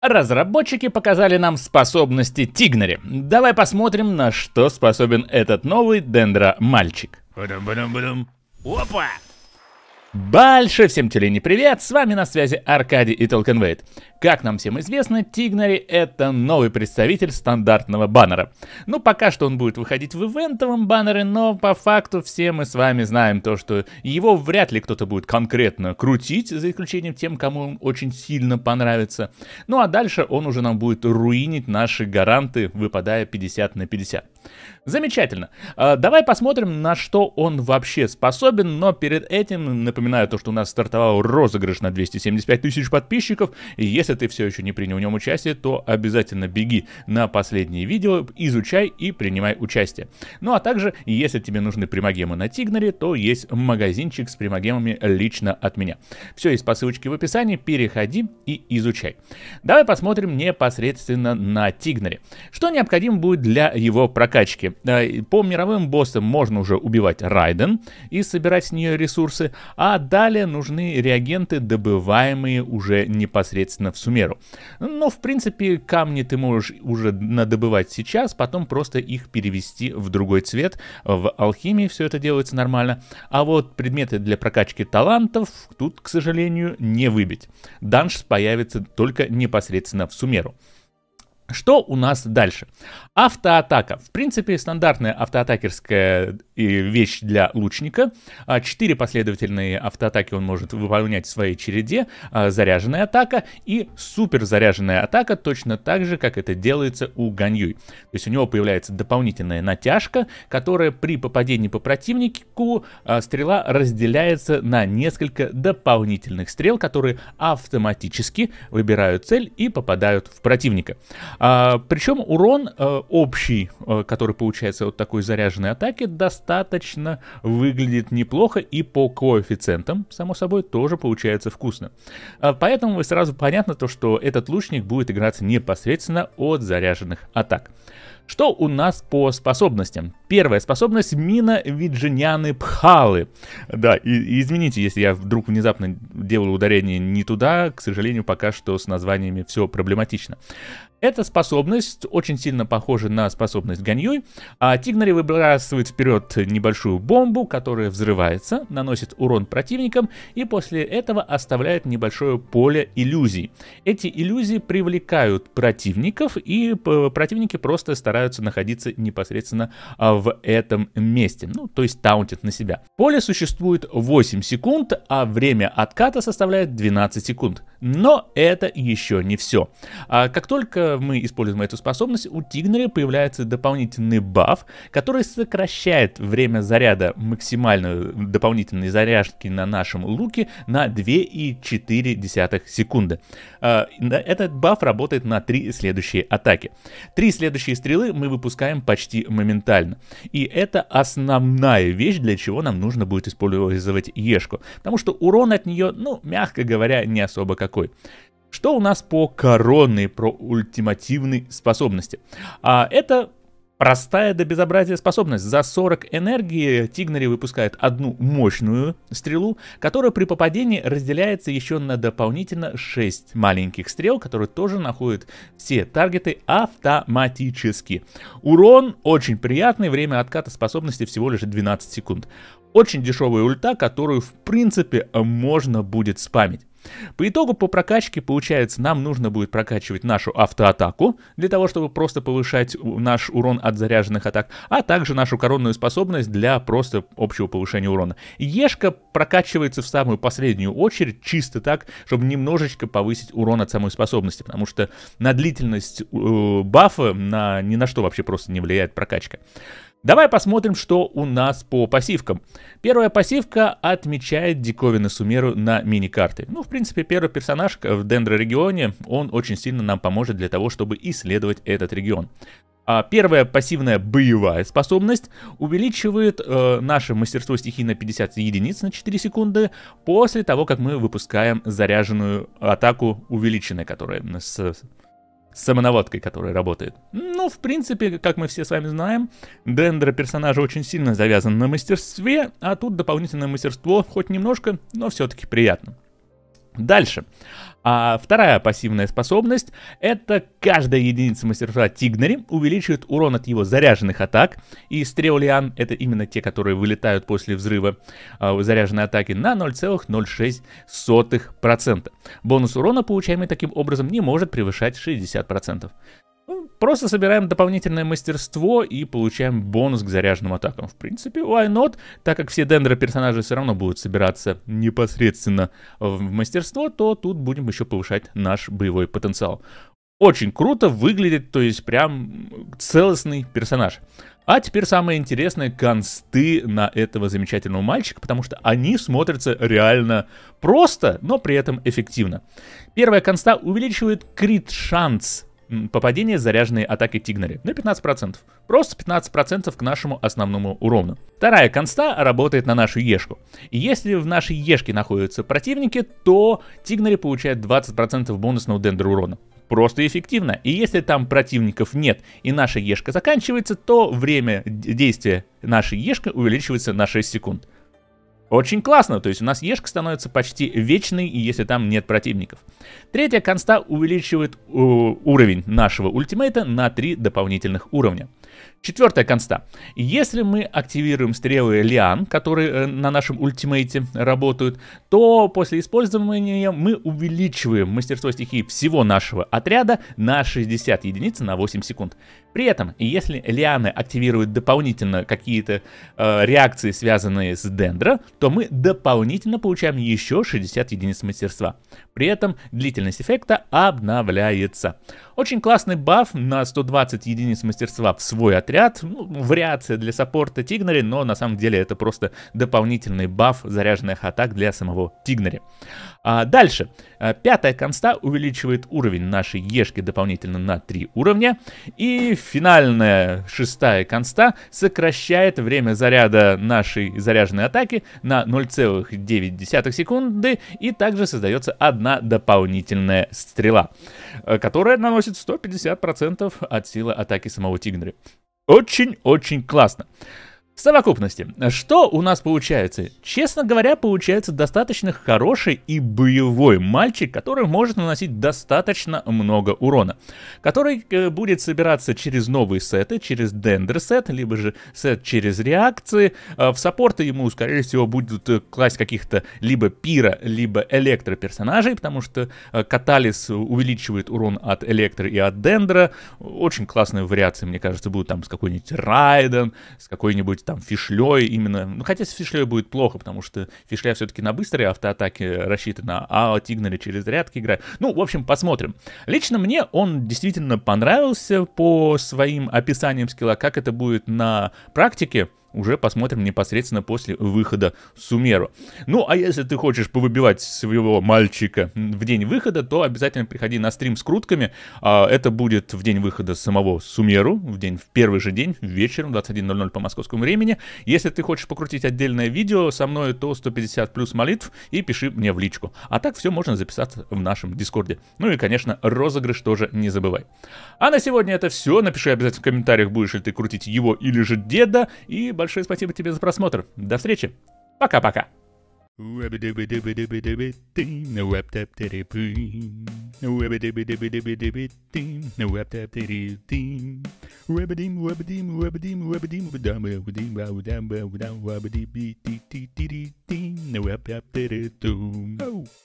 Разработчики показали нам способности Тигнери. Давай посмотрим, на что способен этот новый дендро-мальчик. Опа! Больше всем не привет, с вами на связи Аркадий и Толкенвейт. Как нам всем известно, Тигнари это новый представитель стандартного баннера. Ну, пока что он будет выходить в ивентовом баннере, но по факту все мы с вами знаем то, что его вряд ли кто-то будет конкретно крутить, за исключением тем, кому он очень сильно понравится. Ну а дальше он уже нам будет руинить наши гаранты, выпадая 50 на 50. Замечательно. А, давай посмотрим, на что он вообще способен, но перед этим, например, Напоминаю то, что у нас стартовал розыгрыш на 275 тысяч подписчиков. И если ты все еще не принял в нем участие, то обязательно беги на последнее видео, изучай и принимай участие. Ну а также, если тебе нужны примагемы на Тигнере, то есть магазинчик с примагемами лично от меня. Все есть по ссылочке в описании, переходи и изучай. Давай посмотрим непосредственно на Тигнере. Что необходимо будет для его прокачки? Э, по мировым боссам можно уже убивать Райден и собирать с нее ресурсы, а а далее нужны реагенты, добываемые уже непосредственно в Сумеру. Но ну, в принципе камни ты можешь уже надобывать сейчас, потом просто их перевести в другой цвет. В алхимии все это делается нормально. А вот предметы для прокачки талантов тут, к сожалению, не выбить. Данж появится только непосредственно в Сумеру. Что у нас дальше? Автоатака. В принципе, стандартная автоатакерская э, вещь для лучника. А, четыре последовательные автоатаки он может выполнять в своей череде. А, заряженная атака и суперзаряженная атака, точно так же, как это делается у Ганьюй. То есть у него появляется дополнительная натяжка, которая при попадении по противнику а, стрела разделяется на несколько дополнительных стрел, которые автоматически выбирают цель и попадают в противника. А, причем урон а, общий, а, который получается от такой заряженной атаки, достаточно выглядит неплохо и по коэффициентам, само собой, тоже получается вкусно. А, поэтому сразу понятно то, что этот лучник будет играться непосредственно от заряженных атак. Что у нас по способностям? Первая способность мина Виджиняны Пхалы. Да, и, и извините, если я вдруг внезапно делаю ударение не туда, к сожалению, пока что с названиями все проблематично. Эта способность очень сильно похожа на способность Ганьюй. А Тигнари выбрасывает вперед небольшую бомбу, которая взрывается, наносит урон противникам и после этого оставляет небольшое поле иллюзий. Эти иллюзии привлекают противников и э, противники просто стараются находиться непосредственно а, в этом месте, ну то есть таунтят на себя. Поле существует 8 секунд, а время отката составляет 12 секунд. Но это еще не все. А как только мы используем эту способность, у Тигнера появляется дополнительный баф, который сокращает время заряда максимально дополнительной заряжки на нашем луке на 2,4 секунды. А, этот баф работает на 3 следующие атаки. 3 следующие стрелы мы выпускаем почти моментально. И это основная вещь, для чего нам нужно будет использовать Ешку, потому что урон от нее, ну, мягко говоря, не особо какой. Что у нас по коронной, про ультимативной способности? А, это Простая до безобразия способность. За 40 энергии Тигнери выпускает одну мощную стрелу, которая при попадении разделяется еще на дополнительно 6 маленьких стрел, которые тоже находят все таргеты автоматически. Урон очень приятный, время отката способности всего лишь 12 секунд. Очень дешевая ульта, которую в принципе можно будет спамить. По итогу по прокачке, получается, нам нужно будет прокачивать нашу автоатаку, для того, чтобы просто повышать наш урон от заряженных атак, а также нашу коронную способность для просто общего повышения урона. Ешка прокачивается в самую последнюю очередь, чисто так, чтобы немножечко повысить урон от самой способности, потому что на длительность э, бафа на, ни на что вообще просто не влияет прокачка. Давай посмотрим, что у нас по пассивкам. Первая пассивка отмечает диковины Сумеру на мини-карты. Ну, в принципе, первый персонаж в Дендро-регионе, он очень сильно нам поможет для того, чтобы исследовать этот регион. А первая пассивная боевая способность увеличивает э, наше мастерство стихии на 50 единиц на 4 секунды после того, как мы выпускаем заряженную атаку увеличенной, которая с самонаводкой, которая работает. Ну, в принципе, как мы все с вами знаем, дендро персонажа очень сильно завязан на мастерстве, а тут дополнительное мастерство, хоть немножко, но все-таки приятно. Дальше. А вторая пассивная способность — это каждая единица мастерства Тигнари увеличивает урон от его заряженных атак, и стреолиан – это именно те, которые вылетают после взрыва э, заряженной атаки, на 0,06%. Бонус урона, получаемый таким образом, не может превышать 60%. Ну, просто собираем дополнительное мастерство и получаем бонус к заряженным атакам. В принципе, why not? Так как все дендро персонажи все равно будут собираться непосредственно в мастерство, то тут будем еще повышать наш боевой потенциал. Очень круто выглядит, то есть прям целостный персонаж. А теперь самое интересное, консты на этого замечательного мальчика, потому что они смотрятся реально просто, но при этом эффективно. Первая конста увеличивает крит шанс попадения с заряженной атакой Тигнари на 15%. Просто 15% к нашему основному урону. Вторая конста работает на нашу Ешку. если в нашей Ешке находятся противники, то Тигнари получает 20% бонусного дендро урона. Просто эффективно. И если там противников нет и наша Ешка заканчивается, то время действия нашей Ешки увеличивается на 6 секунд. Очень классно, то есть у нас Ешка становится почти вечной, если там нет противников. Третья конста увеличивает э, уровень нашего ультимейта на три дополнительных уровня. Четвертая конста. Если мы активируем стрелы Лиан, которые э, на нашем ультимейте работают, то после использования мы увеличиваем мастерство стихии всего нашего отряда на 60 единиц на 8 секунд. При этом, если лианы активируют дополнительно какие-то э, реакции, связанные с дендро, то мы дополнительно получаем еще 60 единиц мастерства. При этом длительность эффекта обновляется. Очень классный баф на 120 единиц мастерства в свой отряд. Ну, вариация для саппорта Тигнари, но на самом деле это просто дополнительный баф заряженных атак для самого Тигнари. А дальше. А, пятая конста увеличивает уровень нашей Ешки дополнительно на 3 уровня. И финальная шестая конста сокращает время заряда нашей заряженной атаки на 0,9 секунды. И также создается одна дополнительная стрела, а, которая наносит наносит 150% от силы атаки самого Тигнери. Очень-очень классно. В совокупности, что у нас получается? Честно говоря, получается достаточно хороший и боевой мальчик, который может наносить достаточно много урона. Который э, будет собираться через новые сеты, через дендер сет, либо же сет через реакции. Э, в саппорты ему, скорее всего, будут э, класть каких-то либо пира, либо электро персонажей, потому что э, каталис увеличивает урон от электро и от дендра. Очень классная вариация, мне кажется, будут там с какой-нибудь Райден, с какой-нибудь там фишлей именно, ну хотя с фишлей будет плохо, потому что фишля все-таки на быстрые автоатаки рассчитана, а Тигнали через рядки играет. Ну, в общем, посмотрим. Лично мне он действительно понравился по своим описаниям скилла, как это будет на практике уже посмотрим непосредственно после выхода Сумеру. Ну, а если ты хочешь повыбивать своего мальчика в день выхода, то обязательно приходи на стрим с крутками. А, это будет в день выхода самого Сумеру, в день, в первый же день, вечером, 21.00 по московскому времени. Если ты хочешь покрутить отдельное видео со мной, то 150 плюс молитв и пиши мне в личку. А так все можно записаться в нашем Дискорде. Ну и, конечно, розыгрыш тоже не забывай. А на сегодня это все. Напиши обязательно в комментариях, будешь ли ты крутить его или же деда. И большое спасибо тебе за просмотр. До встречи. Пока-пока. Oh.